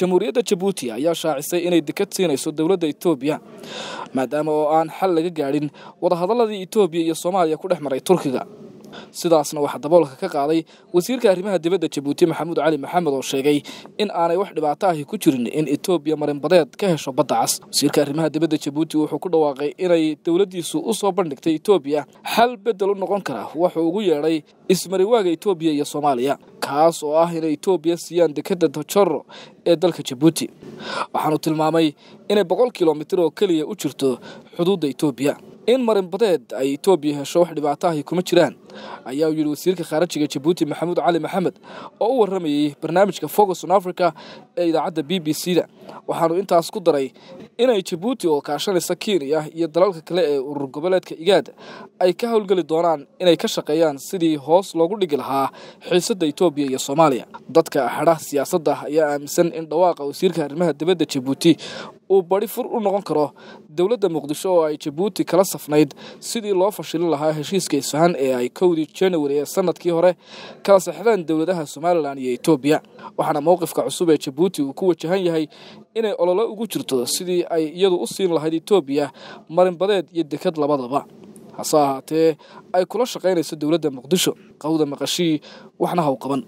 jamhuuriyadda jabuuti ayaa shaacisay inay dekad siinayso dowladda etoobiya maadaama oo aan xal laga gaadhin wadahadalladii etoobiya iyo soomaaliya ku dhex maray turkiga sidaasna waxaa daboolka ka qaaday wasiirka arrimaha dibadda jabuuti maxamuud cali maxamed oo sheegay in aanay wax dhibaato ahi ku jirin in etoobiya marinbadeed ka hesho badda cas wasiirka arrimaha dibadda jabuuti wuxuu ku dhawaaqay inay dowladdiisu u soo bandhigtay etoobiya xal beddel u noqon kara wuxuu ugu yeedhay ismariwaaga etoobiya iyo soomaaliya kaas oo ah inay etoobiya siiyaan dekedda dojoro ee dalka jabuuti waxaanu tilmaamay inay boqol kilomitir oo keliya u jirto xuduudda etoobiya in marinbadeed ay etoobiya hesho wax dhibaato ahi kuma jiraan ayaa uu yidhi wasiirka khaarajiga jabuuti maxamuud cali maxamed oo u warramayay barnaamijka focus on africa ee idaacadda b b c da waxaanu intaas ku daray inay jabuuti oo kaashanaysa kenya iyo dalalka kale ee urur goboleedka igaad ay ka howlgeli doonaan inay ka shaqeeyaan sidii hoos loogu dhigi lahaa xiisadda etoobiya iyo soomaaliya dadka xedha siyaasadda ayaa aaminsan in dhawaaqa wasiirka arrimaha dibadda jabuuti uu badi fur u noqon karo dowladda muqdisho oo ay jabuuti kala safnayd sidii loo fashilin lahaa heshiiska isfahan ee ay kowdii januari ee sannadkii hore kala saxdeen dowladaha somalilan iyo etoobiya waxaana mowqifka cusub ee jabuuti uu ku wajahan yahay inay ololo ugu jirto sidii ay iyadu u siin lahayd etoobiya marinbadeed iyo dekad labadaba hase ahaatee ay kula shaqaynayso dowladda muqdisho qawda maqashii waxna hawqaban